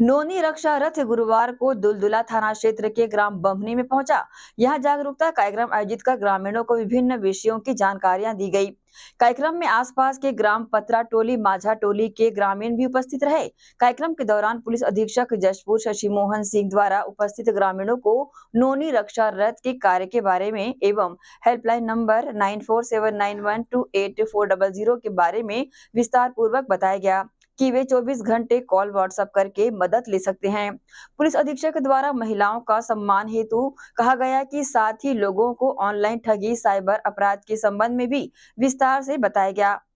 नोनी रक्षा रथ गुरुवार को दुलदुला थाना क्षेत्र के ग्राम बम्हनी में पहुंचा यहां जागरूकता कार्यक्रम आयोजित कर ग्रामीणों को विभिन्न विषयों की जानकारियां दी गई कार्यक्रम में आसपास के ग्राम पत्रा टोली माझा टोली के ग्रामीण भी उपस्थित रहे कार्यक्रम के दौरान पुलिस अधीक्षक जशपुर शशि मोहन सिंह द्वारा उपस्थित ग्रामीणों को नोनी रक्षा रथ के कार्य के बारे में एवं हेल्पलाइन नंबर नाइन के बारे में विस्तार पूर्वक बताया गया कि वे 24 घंटे कॉल व्हाट्सएप करके मदद ले सकते हैं पुलिस अधीक्षक द्वारा महिलाओं का सम्मान हेतु कहा गया कि साथ ही लोगों को ऑनलाइन ठगी साइबर अपराध के संबंध में भी विस्तार से बताया गया